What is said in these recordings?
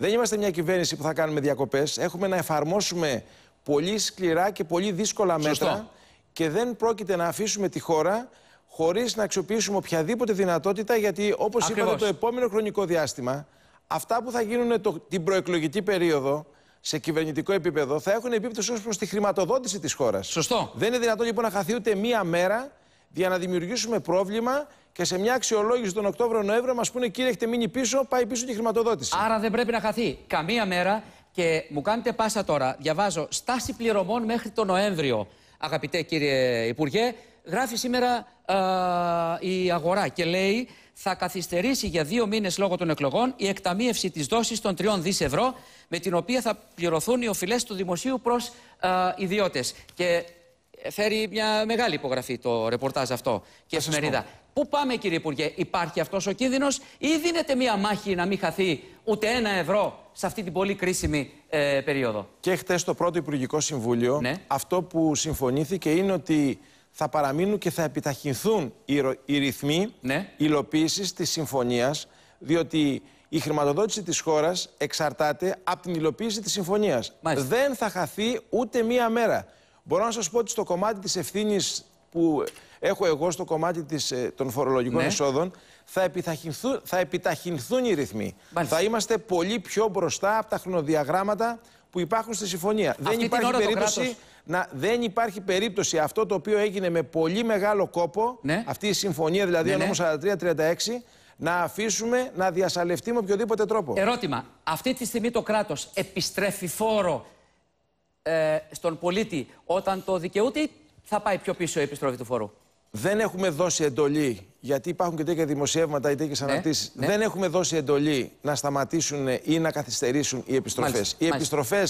Δεν είμαστε μια κυβέρνηση που θα κάνουμε διακοπές. Έχουμε να εφαρμόσουμε πολύ σκληρά και πολύ δύσκολα μέτρα. Και δεν πρόκειται να αφήσουμε τη χώρα χωρίς να αξιοποιήσουμε οποιαδήποτε δυνατότητα, γιατί όπως είπατε, το επόμενο χρονικό διάστημα, αυτά που θα γίνουν το, την προεκλογική περίοδο σε κυβερνητικό επίπεδο θα έχουν επίπτωση ως προς τη χρηματοδότηση της χώρας. Σωστό. Δεν είναι δυνατόν λοιπόν να χαθεί ούτε μία μέρα για να δημιουργήσουμε πρόβλημα και σε μια αξιολόγηση τον Οκτώβριο-Νοέμβριο μας πούνε κύριε, έχετε μείνει πίσω, πάει πίσω τη χρηματοδότηση. Άρα δεν πρέπει να χαθεί καμία μέρα και μου κάνετε πάσα τώρα. Διαβάζω στάση πληρωμών μέχρι τον Νοέμβριο. Αγαπητέ κύριε Υπουργέ, γράφει σήμερα η αγορά και λέει θα καθυστερήσει για δύο μήνες λόγω των εκλογών η εκταμείευση της δόσης των τριών δις ευρώ με την οποία θα πληρωθούν οι οφειλές του δημοσίου προς α, Και φέρει μια μεγάλη υπογραφή το ρεπορτάζ αυτό και εφημερίδα. Πού πάμε, κύριε Υπουργέ, υπάρχει αυτός ο κίνδυνος ή δίνεται μια μάχη να μην χαθεί ούτε ένα ευρώ σε αυτή την πολύ κρίσιμη ε, περίοδο. Και χτε το πρώτο Υπουργικό Συμβούλιο, ναι. αυτό που συμφωνήθηκε είναι ότι θα παραμείνουν και θα επιταχυνθούν οι, ρο... οι ρυθμοί ναι. υλοποίησης της συμφωνίας, διότι η χρηματοδότηση της χώρας εξαρτάται από την υλοποίηση της συμφωνίας. Δεν θα χαθεί ούτε μία μέρα. Μπορώ να σας πω ότι στο κομμάτι της ευθύνης που έχω εγώ στο κομμάτι της, ε, των φορολογικών ναι. εισόδων, θα επιταχυνθούν, θα επιταχυνθούν οι ρυθμοί. Θα είμαστε πολύ πιο μπροστά από τα χρονοδιαγράμματα που υπάρχουν στη συμφωνία. δεν υπάρχει, περίπτωση να, δεν υπάρχει περίπτωση αυτό το οποίο έγινε με πολύ μεγάλο κόπο, ναι. αυτή η συμφωνία δηλαδή, ναι, ναι. 43 να αφήσουμε να διασαλευτεί με οποιοδήποτε τρόπο. Ερώτημα. Αυτή τη στιγμή το κράτος επιστρέφει φόρο ε, στον πολίτη όταν το δικαιούται ή θα πάει πιο πίσω επιστροφή του φόρου. Δεν έχουμε δώσει εντολή, γιατί υπάρχουν και τέτοια δημοσιεύματα ή τέτοιες ναι, ναι. Δεν έχουμε δώσει εντολή να σταματήσουν ή να καθυστερήσουν οι επιστροφές. Οι επιστροφέ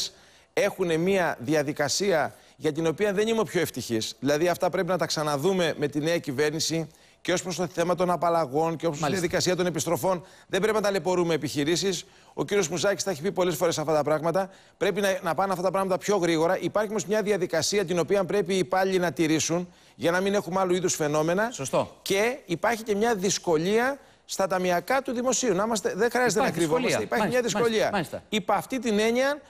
έχουν μια διαδικασία για την οποία δεν είμαι πιο ευτυχής. Δηλαδή, αυτά πρέπει να τα ξαναδούμε με τη νέα κυβέρνηση και ως προς το θέμα των απαλλαγών και ως προς τη διαδικασία των επιστροφών. Δεν πρέπει να ταλαιπωρούμε επιχειρήσεις. Ο κύριος Μουζάκης τα έχει πει πολλές φορές αυτά τα πράγματα. Πρέπει να, να πάνε αυτά τα πράγματα πιο γρήγορα. Υπάρχει όμως μια διαδικασία την οποία πρέπει οι υπάλληλοι να τηρήσουν για να μην έχουμε άλλου είδους φαινόμενα. Σωστό. Και υπάρχει και μια δυσκολία στα ταμιακά του δημοσίου. Να δεν χρειάζεται να κρυβόμαστε. Υπάρχει μια δυσκολία. Μάλιστα. Υπ' αυτή την έννοια,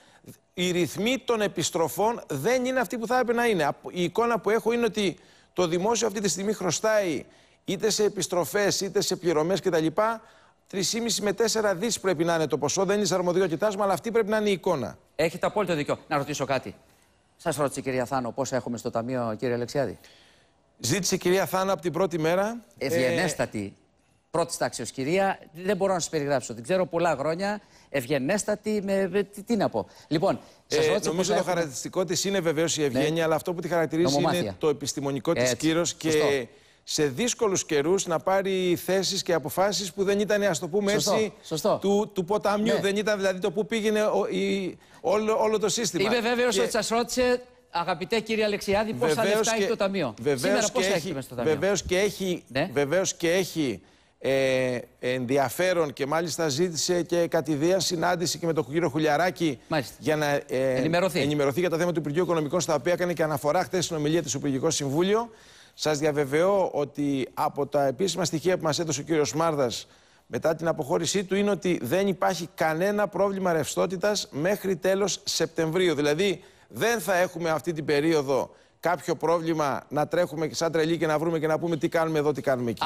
οι ρυθμοί των επιστροφών δεν είναι αυτοί που θα έπρεπε να είναι. Η εικόνα που έχω είναι ότι το δημόσιο αυτή τη στιγμή χρωστάει είτε σε επιστροφές, είτε σε πληρωμές κτλ. 3,5 με 4 δις πρέπει να είναι το ποσό. Δεν είναι σε αρμοδιότητά μου, αλλά αυτή πρέπει να είναι η εικόνα. Έχετε απόλυτο δίκιο. Να ρωτήσω κάτι. Σας ρώτησε κυρία Θάνο, πόσα έχουμε στο ταμείο, κύριε Αλεξιάδη. Ζήτησε η κυρία Θάνο από την πρώτη μέρα. Ευγενέστατη. Ε... Πρώτης τάξης κυρία, δεν μπορώ να σας περιγράψω. Την ξέρω πολλά χρόνια. Ευγενέστατη, με, τι, τι, να πω. Λοιπόν, σας ε, νομίζω το έχουμε... χαρακτηριστικό της είναι βεβαίως η ευγένεια, ναι. αλλά αυτό που τη χαρακτηρίζει είναι το επιστημονικό της κύρος και σε δύσκολους καιρούς να πάρει θέσεις και αποφάσεις που δεν ήταν, ας το πούμε σωστό, έτσι, σωστό. Του, του ποταμιού. Ναι. Δεν ήταν δηλαδή το που πήγαινε ο, η, όλο, όλο το σύστημα. Είμαι βέβαιος και... ότι σας ρώτησε Αγαπητέ κύριε Αλεξιάδη, πόσα λεφτά και... έχει το Ταμείο. Σήμερα πόσα έχει, Ταμείο. Βεβαίως και έχει, ναι. και έχει ε, ενδιαφέρον και μάλιστα ζήτησε και κατηδία συνάντηση και με τον κύριο Χουλιαράκη μάλιστα. για να ε, ενημερωθεί. ενημερωθεί για τα θέματα του Υπουργείου Οικονομικών, στα οποία έκανε και αναφορά χθες στην ομιλία του Υπουργικού Συμβούλιο. Σας διαβεβαιώ ότι από τα επίσημα στοιχεία που μας έδωσε ο κύριος Μάρδας μετά την αποχώρησή του είναι ότι δεν υπάρχει κανένα πρόβλημα ρευστότητας μέχρι τέλος Σεπτεμβρίου. Δηλαδή δεν θα έχουμε αυτή την περίοδο κάποιο πρόβλημα να τρέχουμε σαν τρελή και να βρούμε και να πούμε τι κάνουμε εδώ, τι κάνουμε εκεί.